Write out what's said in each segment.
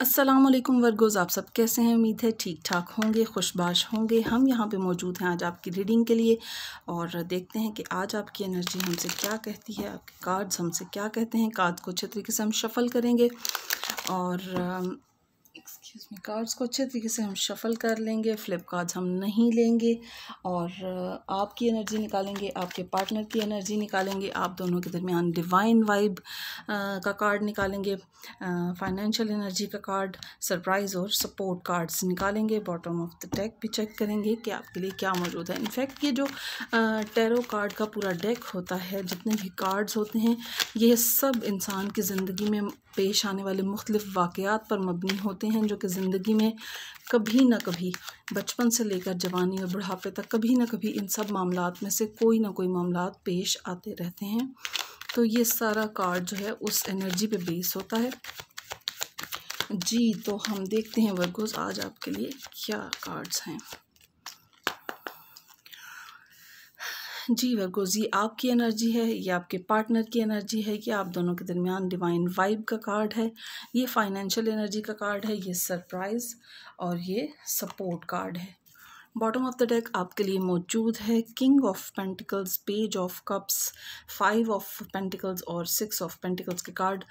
असलम वर्गोज़ आप सब कैसे हैं उम्मीद है ठीक ठाक होंगे खुशबाश होंगे हम यहाँ पे मौजूद हैं आज आपकी रीडिंग के लिए और देखते हैं कि आज आपकी एनर्जी हमसे क्या कहती है आपके कार्ड्स हमसे क्या कहते हैं कार्ड को अच्छे तरीके से हम शफ़ल करेंगे और इसमें कार्ड्स को अच्छे तरीके से हम शफ़ल कर लेंगे फ्लिप कार्ड्स हम नहीं लेंगे और uh, आपकी एनर्जी निकालेंगे आपके पार्टनर की एनर्जी निकालेंगे आप दोनों के दरमियान डिवाइन वाइब uh, का कार्ड निकालेंगे फाइनेंशियल uh, एनर्जी का कार्ड सरप्राइज़ और सपोर्ट कार्ड्स निकालेंगे बॉटम ऑफ द डेक भी चेक करेंगे कि आपके लिए क्या मौजूद है इनफैक्ट ये जो टेरो कार्ड का पूरा डेक होता है जितने भी कार्ड्स होते हैं ये सब इंसान की ज़िंदगी में पेश आने वाले मुख्तलिफ़ वाक़ात पर मबनी होते हैं जो कि ज़िंदगी में कभी ना कभी बचपन से लेकर जवानी और बुढ़ापे तक कभी ना कभी इन सब मामला में से कोई ना कोई मामला पेश आते रहते हैं तो ये सारा कार्ड जो है उस एनर्जी पे बेस होता है जी तो हम देखते हैं वर्गोज़ आज आपके लिए क्या कार्ड्स हैं जी जी आपकी एनर्जी है ये आपके पार्टनर की एनर्जी है ये आप दोनों के दरमियान डिवाइन वाइब का कार्ड है ये फाइनेंशियल एनर्जी का कार्ड है ये सरप्राइज़ और ये सपोर्ट कार्ड है बॉटम ऑफ द डेक आपके लिए मौजूद है king of pentacles page of cups five of pentacles और सिक्स ऑफ पेंटिकल्स के कार्ड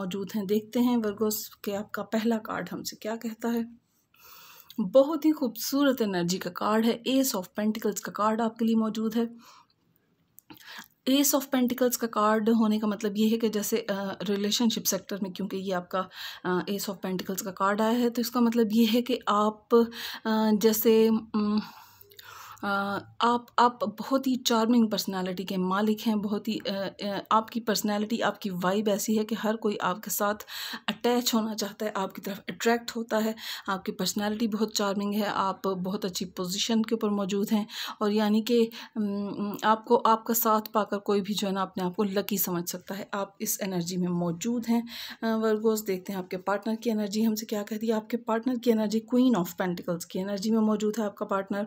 मौजूद हैं देखते हैं वर्गोस के आपका पहला कार्ड हमसे क्या कहता है बहुत ही खूबसूरत एनर्जी का कार्ड है एस ऑफ पेंटिकल्स का कार्ड आपके लिए मौजूद है एस ऑफ पेंटिकल्स का कार्ड होने का मतलब ये है कि जैसे रिलेशनशिप uh, सेक्टर में क्योंकि ये आपका एस ऑफ पेंटिकल्स का कार्ड आया है तो इसका मतलब ये है कि आप uh, जैसे um, आप आप बहुत ही चार्मिंग पर्सनालिटी के मालिक हैं बहुत ही आपकी पर्सनालिटी आपकी वाइब ऐसी है कि हर कोई आपके साथ अटैच होना चाहता है आपकी तरफ अट्रैक्ट होता है आपकी पर्सनालिटी बहुत चार्मिंग है आप बहुत अच्छी पोजीशन के ऊपर मौजूद हैं और यानी कि आपको आपका साथ पाकर कोई भी जो है ना अपने आप को लकी समझ सकता है आप इस एनर्जी में मौजूद हैं वर्गोज देखते हैं आपके पार्टनर की एनर्जी हमसे क्या कहती है आपके पार्टनर की एनर्जी क्वीन ऑफ पेंटिकल्स की एनर्जी में मौजूद है आपका पार्टनर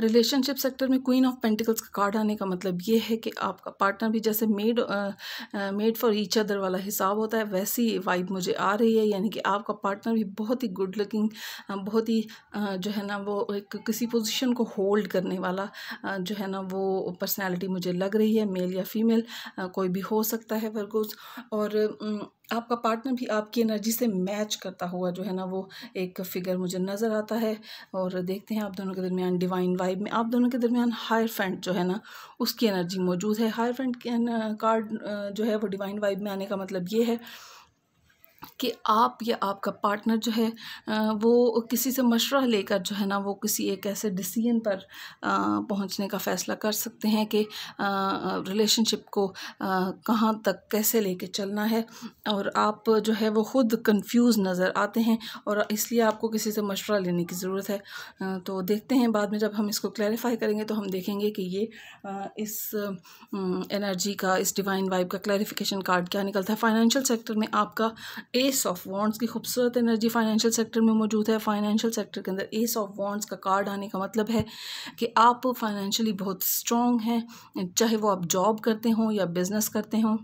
रिलेशनशिप सेक्टर में क्वीन ऑफ पेंटिकल्स का कार्ड आने का मतलब ये है कि आपका पार्टनर भी जैसे made made for each other वाला हिसाब होता है वैसी वाइब मुझे आ रही है यानी कि आपका पार्टनर भी बहुत ही गुड लुकिंग बहुत ही जो है ना वो एक किसी पोजिशन को होल्ड करने वाला जो है ना वो पर्सनैलिटी मुझे लग रही है मेल या फीमेल कोई भी हो सकता है वर्गोज और आपका पार्टनर भी आपकी एनर्जी से मैच करता हुआ जो है ना वो एक फिगर मुझे नज़र आता है और देखते हैं आप दोनों के दरमियान डिवाइन वाइब में आप दोनों के दरमियान हायर फ्रेंड जो है ना उसकी एनर्जी मौजूद है हायर फ्रेंड कार्ड जो है वो डिवाइन वाइब में आने का मतलब ये है कि आप या आपका पार्टनर जो है वो किसी से मशवरा लेकर जो है ना वो किसी एक ऐसे डिसीजन पर पहुंचने का फ़ैसला कर सकते हैं कि रिलेशनशिप को कहाँ तक कैसे लेके चलना है और आप जो है वो ख़ुद कंफ्यूज नज़र आते हैं और इसलिए आपको किसी से मशवरा लेने की ज़रूरत है तो देखते हैं बाद में जब हम इसको क्लैरिफाई करेंगे तो हम देखेंगे कि ये इस एनर्जी का इस डिवाइन वाइब का क्लैरिफिकेशन कार्ड क्या निकलता है फाइनेंशियल सेक्टर में आपका ए एस ऑफ वॉन्ड्स की खूबसूरत एनर्जी फाइनेंशियल सेक्टर में मौजूद है फाइनेंशियल सेक्टर के अंदर एस ऑफ वॉन्ड्स का कार्ड आने का मतलब है कि आप फाइनेंशियली बहुत स्ट्रॉन्ग हैं चाहे वो आप जॉब करते हों या बिज़नेस करते हों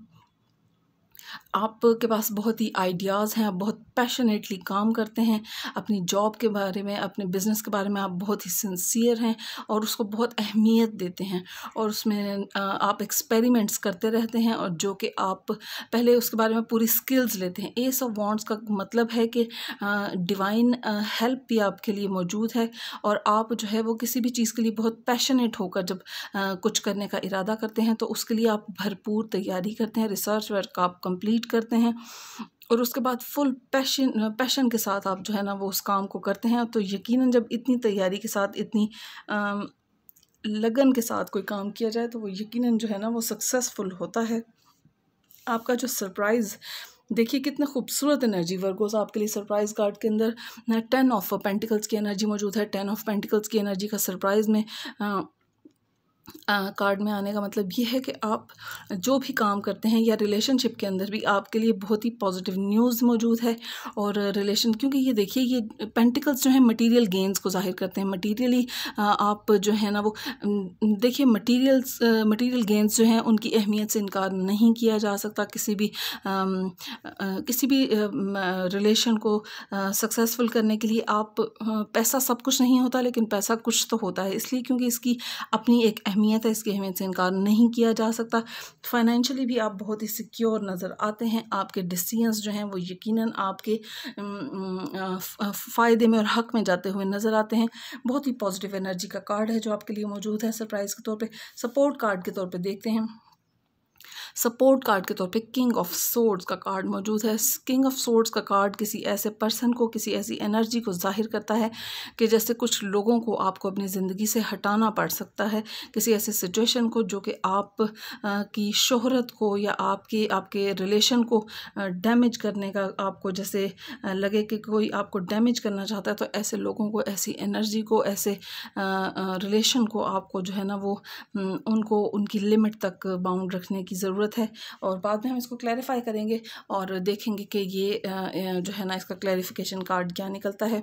आपके पास बहुत ही आइडियाज़ हैं आप बहुत पैशनेटली काम करते हैं अपनी जॉब के बारे में अपने बिज़नेस के बारे में आप बहुत ही सिंसियर हैं और उसको बहुत अहमियत देते हैं और उसमें आप एक्सपेरिमेंट्स करते रहते हैं और जो कि आप पहले उसके बारे में पूरी स्किल्स लेते हैं एस ऑफ वॉन्ट्स का मतलब है कि डिवाइन हेल्प भी आपके लिए मौजूद है और आप जो है वो किसी भी चीज़ के लिए बहुत पैशनेट होकर जब कुछ करने का इरादा करते हैं तो उसके लिए आप भरपूर तैयारी करते हैं रिसर्च वर्क आप कंप्लीट करते हैं और उसके बाद फुल पैशन पैशन के साथ आप जो है ना वो उस काम को करते हैं तो यकीनन जब इतनी तैयारी के साथ इतनी आ, लगन के साथ कोई काम किया जाए तो वो यकीनन जो है ना वो सक्सेसफुल होता है आपका जो सरप्राइज़ देखिए कितना खूबसूरत एनर्जी वर्गोज आपके लिए सरप्राइज कार्ड के अंदर टेन ऑफ पेंटिकल्स की एनर्जी मौजूद है टेन ऑफ पेंटिकल्स की एनर्जी का सरप्राइज में आ, कार्ड में आने का मतलब ये है कि आप जो भी काम करते हैं या रिलेशनशिप के अंदर भी आपके लिए बहुत ही पॉजिटिव न्यूज़ मौजूद है और रिलेशन क्योंकि ये देखिए ये पेंटिकल्स जो है मटेरियल गेंस को जाहिर करते हैं मटेरियली आप जो है ना वो देखिए मटेरियल्स मटेरियल गेंस जो हैं उनकी अहमियत से इनकार नहीं किया जा सकता किसी भी आ, आ, किसी भी रिलेशन को सक्सेसफुल करने के लिए आप पैसा सब कुछ नहीं होता लेकिन पैसा कुछ तो होता है इसलिए क्योंकि इसकी अपनी एक अहम अहमियत है इसकी अहमियत से इनकार नहीं किया जा सकता फाइनेंशली भी आप बहुत ही सिक्योर नज़र आते हैं आपके डिसीजंस जो हैं वो यकीनन आपके फ़ायदे में और हक में जाते हुए नज़र आते हैं बहुत ही पॉजिटिव एनर्जी का कार्ड है जो आपके लिए मौजूद है सरप्राइज़ के तौर पर सपोर्ट कार्ड के तौर पर देखते हैं सपोर्ट कार्ड के तौर पे किंग ऑफ सोर्ड्स का कार्ड मौजूद है किंग ऑफ सोर्ड्स का कार्ड किसी ऐसे पर्सन को किसी ऐसी एनर्जी को जाहिर करता है कि जैसे कुछ लोगों को आपको अपनी ज़िंदगी से हटाना पड़ सकता है किसी ऐसे सिचुएशन को जो कि आप आ, की शोहरत को या आपके आपके रिलेशन को डैमेज करने का आपको जैसे लगे कि कोई आपको डैमेज करना चाहता है तो ऐसे लोगों को ऐसी एनर्जी को ऐसे रिलेशन को आपको जो है ना वो उनको उनकी लिमिट तक बाउंड रखने की ज़रूरत ज़रूरत है और बाद में हम इसको क्लैरिफाई करेंगे और देखेंगे कि ये जो है ना इसका क्लैरिफिकेशन कार्ड क्या निकलता है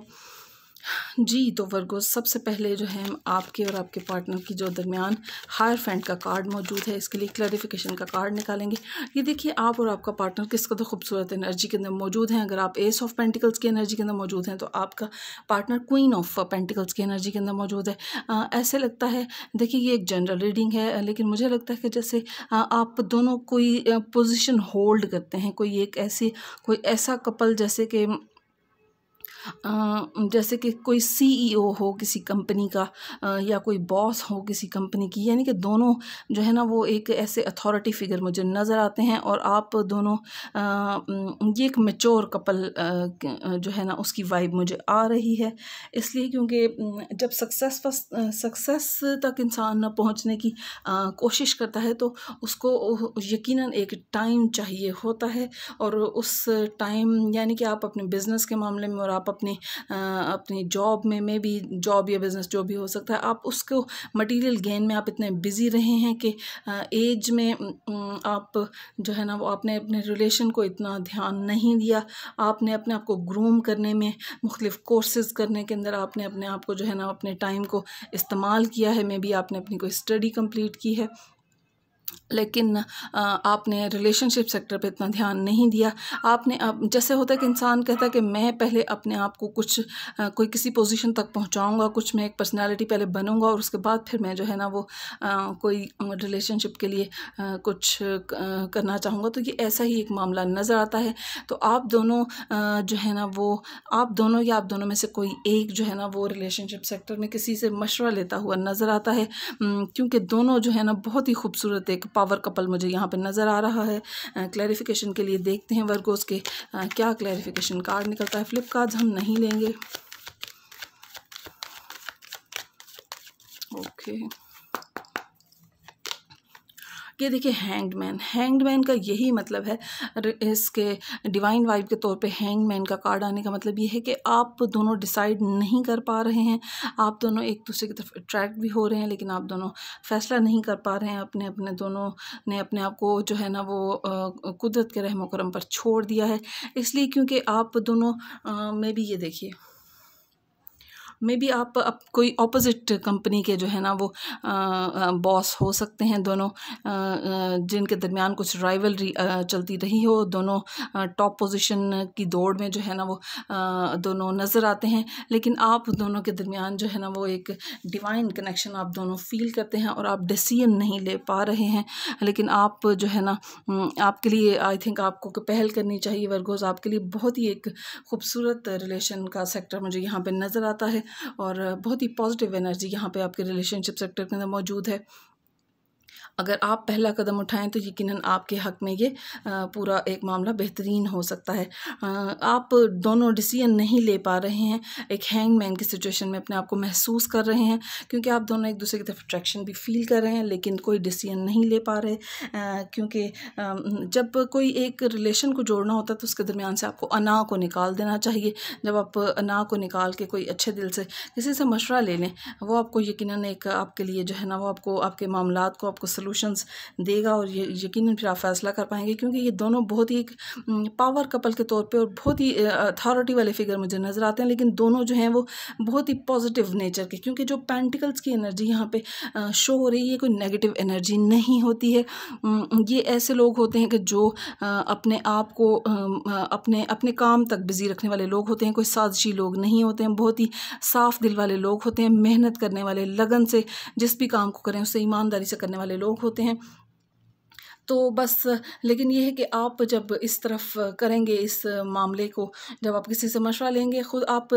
जी तो वर्गो सबसे पहले जो है आपके और आपके पार्टनर की जो दरमियान हायर फ्रेंड का कार्ड मौजूद है इसके लिए क्लैरिफिकेशन का कार्ड निकालेंगे ये देखिए आप और आपका पार्टनर किस कदर खूबसूरत एनर्जी के अंदर मौजूद हैं अगर आप एस ऑफ पेंटिकल्स की एनर्जी के अंदर मौजूद हैं तो आपका पार्टनर क्वीन ऑफ पेंटिकल्स की एनर्जी के अंदर मौजूद है आ, ऐसे लगता है देखिए ये एक जनरल रीडिंग है लेकिन मुझे लगता है कि जैसे आ, आप दोनों कोई पोजिशन होल्ड करते हैं कोई एक ऐसी कोई ऐसा कपल जैसे कि जैसे कि कोई सीईओ e हो किसी कंपनी का या कोई बॉस हो किसी कंपनी की यानी कि दोनों जो है ना वो एक ऐसे अथॉरिटी फिगर मुझे नज़र आते हैं और आप दोनों ये एक मेचोर कपल जो है ना उसकी वाइब मुझे आ रही है इसलिए क्योंकि जब सक्सेस सक्सेस तक इंसान ना पहुंचने की कोशिश करता है तो उसको यकीन एक टाइम चाहिए होता है और उस टाइम यानी कि आप अपने बिज़नेस के मामले में और आप अपने अपनी जॉब में में भी जॉब या बिज़नेस जो भी हो सकता है आप उसको मटेरियल गेन में आप इतने बिज़ी रहे हैं कि एज में आप जो है ना वो आपने अपने रिलेशन को इतना ध्यान नहीं दिया आपने अपने आप को ग्रूम करने में मुख्तफ कोर्सेज़ करने के अंदर आपने अपने आप को जो है ना अपने टाइम को इस्तेमाल किया है मे बी आपने अपनी कोई स्टडी कम्प्लीट की है लेकिन आपने रिलेशनशिप सेक्टर पे इतना ध्यान नहीं दिया आपने अब जैसे होता है कि इंसान कहता है कि मैं पहले अपने आप को कुछ कोई किसी पोजीशन तक पहुंचाऊंगा कुछ मैं एक पर्सनालिटी पहले बनूंगा और उसके बाद फिर मैं जो है ना वो कोई रिलेशनशिप के लिए कुछ करना चाहूँगा तो ये ऐसा ही एक मामला नज़र आता है तो आप दोनों जो है ना वो आप दोनों या आप दोनों में से कोई एक जो है ना वो रिलेशनशिप सेक्टर में किसी से मशवरा लेता हुआ नज़र आता है क्योंकि दोनों जो है ना बहुत ही खूबसूरत एक पावर कपल मुझे यहाँ पर नज़र आ रहा है क्लैरिफिकेशन के लिए देखते हैं वर्गोस के क्या क्लैरिफिकेशन कार्ड निकलता है फ्लिपकार्ड हम नहीं लेंगे ओके okay. ये देखिए हैंग्ड मैन हैंग्ड मैन का यही मतलब है इसके डिवाइन वाइफ के तौर पे हैंग मैन का कार्ड आने का मतलब ये है कि आप दोनों डिसाइड नहीं कर पा रहे हैं आप दोनों एक दूसरे की तरफ अट्रैक्ट भी हो रहे हैं लेकिन आप दोनों फैसला नहीं कर पा रहे हैं अपने अपने दोनों ने अपने आप को जो है ना वो कुदरत के रहमोक्रम पर छोड़ दिया है इसलिए क्योंकि आप दोनों में भी ये देखिए मे बी आप, आप कोई ऑपोजिट कंपनी के जो है ना वो बॉस हो सकते हैं दोनों जिनके दरमियान कुछ राइवलरी चलती रही हो दोनों टॉप पोजीशन की दौड़ में जो है ना वो दोनों नज़र आते हैं लेकिन आप दोनों के दरमियान जो है ना वो एक डिवाइन कनेक्शन आप दोनों फील करते हैं और आप डिसीजन नहीं ले पा रहे हैं लेकिन आप जो है ना आपके लिए आई थिंक आपको पहल करनी चाहिए वर्गोज आपके लिए बहुत ही एक खूबसूरत रिलेशन का सेक्टर मुझे यहाँ पे नज़र आता है और बहुत ही पॉजिटिव एनर्जी यहाँ पे आपके रिलेशनशिप सेक्टर के अंदर मौजूद है अगर आप पहला कदम उठाएं तो यकीनन आपके हक़ में ये पूरा एक मामला बेहतरीन हो सकता है आप दोनों डिसीजन नहीं ले पा रहे हैं एक हैंग मैन की सिचुएशन में अपने आप को महसूस कर रहे हैं क्योंकि आप दोनों एक दूसरे की तरफ अट्रैक्शन भी फील कर रहे हैं लेकिन कोई डिसीजन नहीं ले पा रहे क्योंकि जब कोई एक रिलेशन को जोड़ना होता है तो उसके दरमियान से आपको अना को निकाल देना चाहिए जब आप अना को निकाल के कोई अच्छे दिल से किसी से मशवरा ले लें वो आपको यकीन एक आपके लिए जो है ना वो आपको आपके मामला को आपको सोल्यूशंस देगा और ये यकीन फिर आप फैसला कर पाएंगे क्योंकि ये दोनों बहुत ही एक पावर कपल के तौर पे और बहुत ही अथॉरिटी वाले फिगर मुझे नज़र आते हैं लेकिन दोनों जो हैं वो बहुत ही पॉजिटिव नेचर के क्योंकि जो पेंटिकल्स की एनर्जी यहाँ पर शो हो रही है कोई नेगेटिव एनर्जी नहीं होती है ये ऐसे लोग होते हैं कि जो अपने आप को अपने अपने काम तक बिज़ी रखने वाले लोग होते हैं कोई साजिशी लोग नहीं होते हैं बहुत ही साफ़ दिल वाले लोग होते हैं मेहनत करने वाले लगन से जिस भी काम को करें उसे ईमानदारी से करने वाले लोग लोग होते हैं तो बस लेकिन ये है कि आप जब इस तरफ करेंगे इस मामले को जब आप किसी से मशवरा लेंगे ख़ुद आप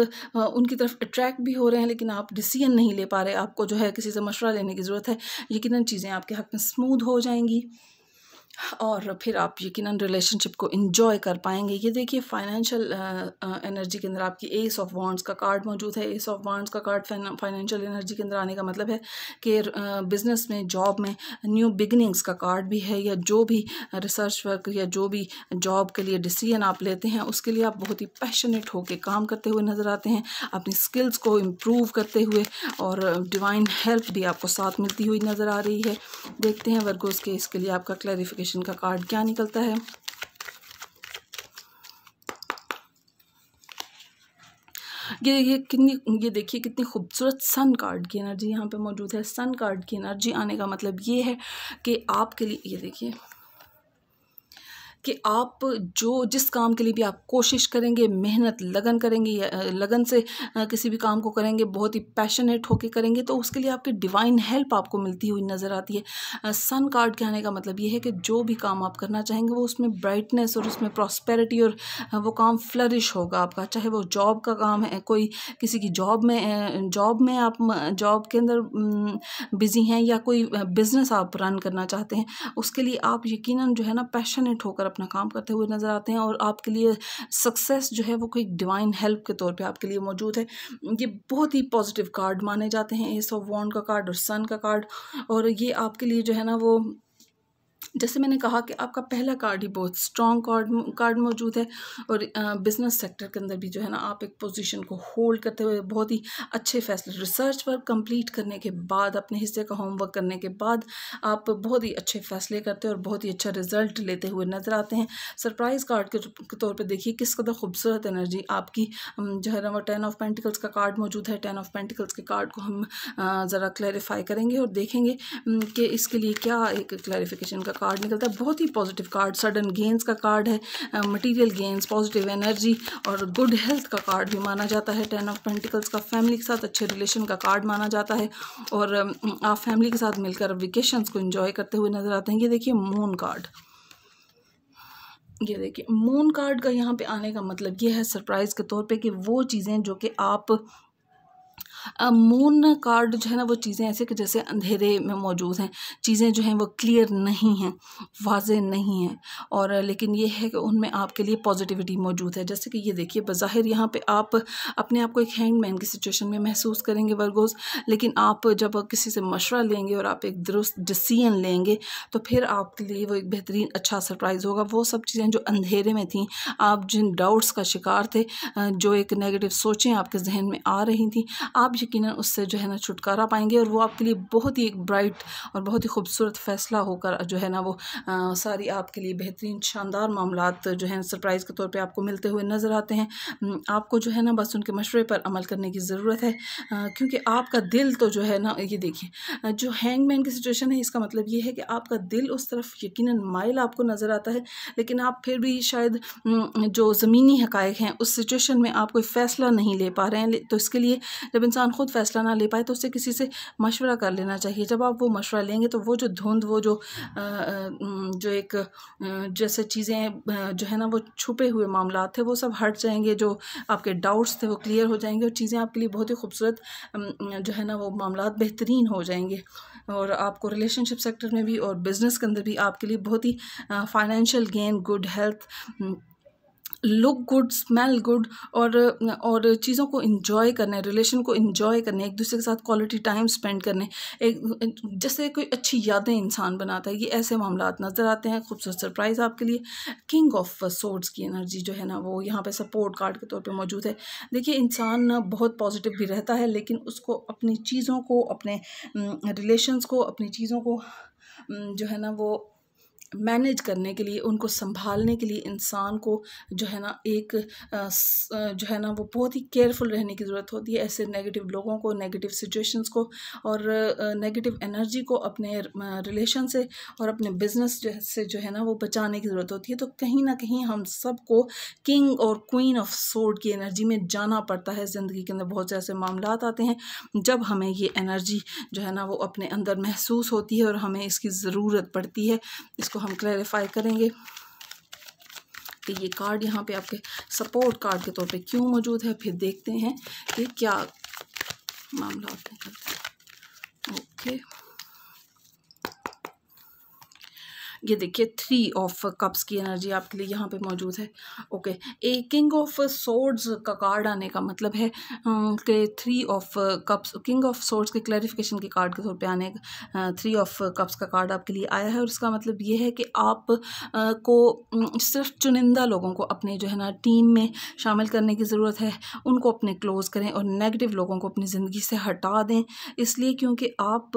उनकी तरफ अट्रैक्ट भी हो रहे हैं लेकिन आप डिसीजन नहीं ले पा रहे आपको जो है किसी से मशवरा लेने की ज़रूरत है यकीन चीज़ें आपके हक में स्मूद हो जाएंगी और फिर आप यकीन रिलेशनशिप को इन्जॉय कर पाएंगे ये देखिए फाइनेंशियल एनर्जी के अंदर आपकी एस ऑफ वांड्स का कार्ड मौजूद है एस ऑफ वांड्स का कार्ड फाइनेंशियल एनर्जी के अंदर आने का मतलब है कि बिजनेस में जॉब में न्यू बिगनिंग्स का कार्ड भी है या जो भी रिसर्च वर्क या जो भी जॉब के लिए डिसीजन आप लेते हैं उसके लिए आप बहुत ही पैशनेट होकर काम करते हुए नज़र आते हैं अपनी स्किल्स को इम्प्रूव करते हुए और डिवाइन हेल्प भी आपको साथ मिलती हुई नज़र आ रही है देखते हैं वर्गोज़ के इसके लिए आपका क्लैरिफिकेशन कॉम्बिनेशन का कार्ड क्या निकलता है ये ये कितनी ये देखिए कितनी खूबसूरत सन कार्ड की एनर्जी यहाँ पे मौजूद है सन कार्ड की एनर्जी आने का मतलब ये है कि आपके लिए ये देखिए कि आप जो जिस काम के लिए भी आप कोशिश करेंगे मेहनत लगन करेंगे लगन से किसी भी काम को करेंगे बहुत ही पैशनेट होकर करेंगे तो उसके लिए आपकी डिवाइन हेल्प आपको मिलती हुई नज़र आती है सन कार्ड के आने का मतलब ये है कि जो भी काम आप करना चाहेंगे वो उसमें ब्राइटनेस और उसमें प्रॉस्पेरिटी और वो काम फ्लरिश होगा आपका चाहे वो जॉब का काम है कोई किसी की जॉब में जॉब में आप जॉब के अंदर बिज़ी हैं या कोई बिज़नेस आप रन करना चाहते हैं उसके लिए आप यकीनन जो है ना पैशनेट होकर अपना काम करते हुए नज़र आते हैं और आपके लिए सक्सेस जो है वो कोई डिवाइन हेल्प के तौर पे आपके लिए मौजूद है ये बहुत ही पॉजिटिव कार्ड माने जाते हैं एस ऑफ वॉन्ड का कार्ड और सन का कार्ड और ये आपके लिए जो है ना वो जैसे मैंने कहा कि आपका पहला कार्ड ही बहुत स्ट्रॉन्ग कार्ड कार्ड मौजूद है और बिज़नेस सेक्टर के अंदर भी जो है ना आप एक पोजीशन को होल्ड करते हुए बहुत ही अच्छे फैसले रिसर्च वर्क कंप्लीट करने के बाद अपने हिस्से का होमवर्क करने के बाद आप बहुत ही अच्छे फैसले करते हैं और बहुत ही अच्छा रिजल्ट लेते हुए नज़र आते हैं सरप्राइज़ कार्ड के तौर पर देखिए किस कदर खूबसूरत एनर्जी आपकी जो है ना वो टेन ऑफ पेंटिकल्स का कार्ड मौजूद है टेन ऑफ पेंटिकल्स के कार्ड को हम ज़रा क्लैरिफाई करेंगे और देखेंगे कि इसके लिए क्या एक क्लैरिफिकेशन का कार्ड निकलता है बहुत ही पॉजिटिव कार्ड सडन गेंस का कार्ड है मटीरियल गेंस पॉजिटिव एनर्जी और गुड हेल्थ का कार्ड भी माना जाता है टेन ऑफ पेंटिकल्स का फैमिली के साथ अच्छे रिलेशन का कार्ड माना जाता है और आप फैमिली के साथ मिलकर वेकेशन को इन्जॉय करते हुए नज़र आते हैं ये देखिए मून कार्ड ये देखिए मून कार्ड का यहाँ पे आने का मतलब ये है सरप्राइज़ के तौर पे कि वो चीज़ें जो कि आप मून कार्ड जो है ना वो चीज़ें ऐसे कि जैसे अंधेरे में मौजूद हैं चीज़ें जो हैं वो क्लियर नहीं हैं वाज नहीं हैं और लेकिन ये है कि उनमें आपके लिए पॉजिटिविटी मौजूद है जैसे कि ये देखिए बाहिर यहाँ पर आप अपने आप को एक हैंडमैन की सिचुएशन में महसूस करेंगे वर्गोज लेकिन आप जब किसी से मशवरा लेंगे और आप एक दुरुस्त डिसीजन लेंगे तो फिर आपके लिए वो एक बेहतरीन अच्छा सरप्राइज़ होगा वो सब चीज़ें जो अंधेरे में थी आप जिन डाउट्स का शिकार थे जो एक नेगेटिव सोचें आपके जहन में आ रही थी आप यकीन उससे जो है ना छुटकारा पाएंगे और वो आपके लिए बहुत ही एक ब्राइट और बहुत ही खूबसूरत फ़ैसला होकर जो है ना वो आ, सारी आपके लिए बेहतरीन शानदार मामला जो है सरप्राइज़ के तौर पर आपको मिलते हुए नज़र आते हैं आपको जो है ना बस उनके मशवरे पर अमल करने की ज़रूरत है क्योंकि आपका दिल तो जो है ना ये देखिए जो हैंग मैन की सिचुएशन है इसका मतलब ये है कि आपका दिल उस तरफ यकीन माइल आपको नज़र आता है लेकिन आप फिर भी शायद जो ज़मीनी हक़ हैं उस सिचुएशन में आप कोई फ़ैसला नहीं ले पा रहे हैं तो इसके लिए जब इंसान इंसान ख़ुद फैसला ना ले पाए तो उससे किसी से मशवरा कर लेना चाहिए जब आप वो मशवरा लेंगे तो वो जो धुंध वो जो जो एक जैसे चीज़ें जो है ना वो छुपे हुए मामला थे वो सब हट जाएंगे जो आपके डाउट्स थे वो क्लियर हो जाएंगे और चीज़ें आपके लिए बहुत ही खूबसूरत जो है ना वो मामला बेहतरीन हो जाएंगे और आपको रिलेशनशिप सेक्टर में भी और बिज़नेस के अंदर भी आपके लिए बहुत ही financial gain good health look good smell good और और चीज़ों को इन्जॉय करने रिलेशन को इन्जॉय करने एक दूसरे के साथ क्वालिटी टाइम स्पेंड करने एक जैसे कोई अच्छी यादें इंसान बनाता है ये ऐसे मामला नज़र आते हैं खूबसूरत सरप्राइज़ आपके लिए किंग ऑफ सोर्ड्स की एनर्जी जो है ना वो यहाँ पर सपोर्ट कार्ड के तौर पर मौजूद है देखिए इंसान बहुत पॉजिटिव भी रहता है लेकिन उसको अपनी चीज़ों को अपने रिलेशन को अपनी चीज़ों को जो है ना वो मैनेज करने के लिए उनको संभालने के लिए इंसान को जो है ना एक जो है ना वो बहुत ही केयरफुल रहने की ज़रूरत होती है ऐसे नेगेटिव लोगों को नेगेटिव सिचुएशंस को और नेगेटिव एनर्जी को अपने रिलेशन से और अपने बिजनेस जो से जो है ना वो बचाने की ज़रूरत होती है तो कहीं ना कहीं हम सबको किंग और क्वीन ऑफ सोड की एनर्जी में जाना पड़ता है ज़िंदगी के अंदर बहुत से ऐसे मामला आते हैं जब हमें ये एनर्जी जो है ना वो अपने अंदर महसूस होती है और हमें इसकी ज़रूरत पड़ती है इसको हम क्लैरिफाई करेंगे कि तो ये कार्ड यहाँ पे आपके सपोर्ट कार्ड के तौर पे क्यों मौजूद है फिर देखते हैं कि क्या मामला आपने करते हैं ओके ये देखिए थ्री ऑफ कप्स की एनर्जी आपके लिए यहाँ पे मौजूद है okay a king of swords का कार्ड आने का मतलब है कि three of cups king of swords के क्लैरिफिकेशन के कार्ड के तौर पे आने का थ्री ऑफ कप्स का कार्ड आपके लिए आया है और इसका मतलब ये है कि आप को सिर्फ चुनिंदा लोगों को अपने जो है ना टीम में शामिल करने की ज़रूरत है उनको अपने क्लोज़ करें और नेगेटिव लोगों को अपनी ज़िंदगी से हटा दें इसलिए क्योंकि आप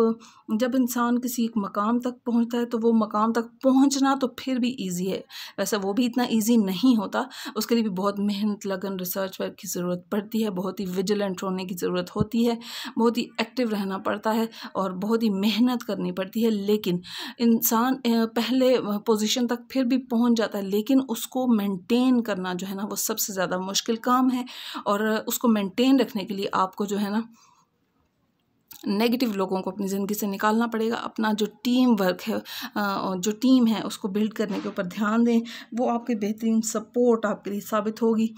जब इंसान किसी एक मकाम तक पहुँचता है तो वो मकाम तक पहुंचना तो फिर भी ईजी है वैसे वो भी इतना ईजी नहीं होता उसके लिए भी बहुत मेहनत लगन रिसर्च वर्क की ज़रूरत पड़ती है बहुत ही विजिलेंट होने की ज़रूरत होती है बहुत ही एक्टिव रहना पड़ता है और बहुत ही मेहनत करनी पड़ती है लेकिन इंसान पहले पोजिशन तक फिर भी पहुँच जाता है लेकिन उसको मैंटेन करना जो है ना वो सबसे ज़्यादा मुश्किल काम है और उसको मैंटेन रखने के लिए आपको जो है ना नेगेटिव लोगों को अपनी ज़िंदगी से निकालना पड़ेगा अपना जो टीम वर्क है जो टीम है उसको बिल्ड करने के ऊपर ध्यान दें वो आपकी बेहतरीन सपोर्ट आपके लिए साबित होगी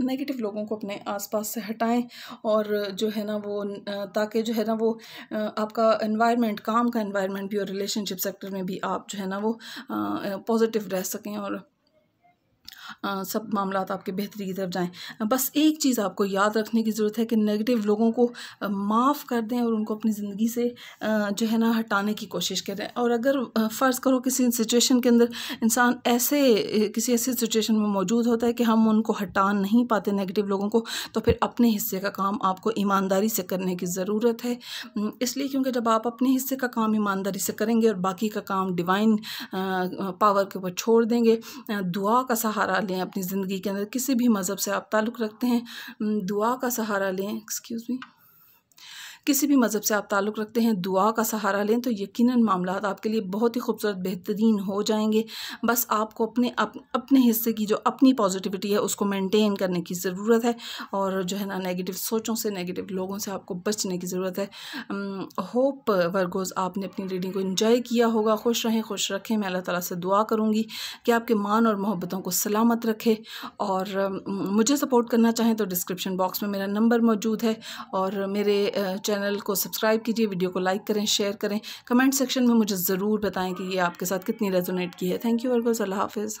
नेगेटिव लोगों को अपने आसपास से हटाएं और जो है ना वो ताकि जो है ना वो आपका एनवायरनमेंट काम का एनवायरनमेंट भी और रिलेशनशिप सेक्टर में भी आप जो है ना वो पॉजिटिव रह सकें और सब मामला आपके बेहतरी की तरफ जाएँ बस एक चीज़ आपको याद रखने की ज़रूरत है कि नेगेटिव लोगों को माफ़ कर दें और उनको अपनी ज़िंदगी से जो है ना हटाने की कोशिश करें और अगर फ़र्ज़ करो किसी सिचुएशन के अंदर इंसान ऐसे किसी ऐसी सिचुएशन में मौजूद होता है कि हम उनको हटा नहीं पाते नेगेटिव लोगों को तो फिर अपने हिस्से का काम आपको ईमानदारी से करने की ज़रूरत है इसलिए क्योंकि जब आप अपने हिस्से का काम ईमानदारी से करेंगे और बाकी का काम डिवाइन पावर के ऊपर छोड़ देंगे दुआ का सहारा लें अपनी ज़िंदगी के अंदर किसी भी मज़हब से आप ताल्लुक़ रखते हैं दुआ का सहारा लें एक्सक्यूज़ मी किसी भी मज़हब से आप ताल्लुक़ रखते हैं दुआ का सहारा लें तो यकीन मामला आपके लिए बहुत ही खूबसूरत बेहतरीन हो जाएंगे बस आपको अपने अप, अपने हिस्से की जो अपनी पॉजिटिविटी है उसको मेनटेन करने की ज़रूरत है और जो है ना नेगेटिव सोचों से नेगेटिव लोगों से आपको बचने की ज़रूरत है होप वर्गोज़ आपने अपनी रीडिंग को इन्जॉय किया होगा खुश रहें खुश रखें मैं अल्लाह तला से दुआ करूँगी कि आपके मान और मोहब्बतों को सलामत रखे और मुझे सपोर्ट करना चाहें तो डिस्क्रिप्शन बॉक्स में मेरा नंबर मौजूद है और मेरे चैनल को सब्सक्राइब कीजिए वीडियो को लाइक करें शेयर करें कमेंट सेक्शन में मुझे ज़रूर बताएं कि ये आपके साथ कितनी रेजोनेट की है थैंक यू वर्गोज अल्लाह हाफिज़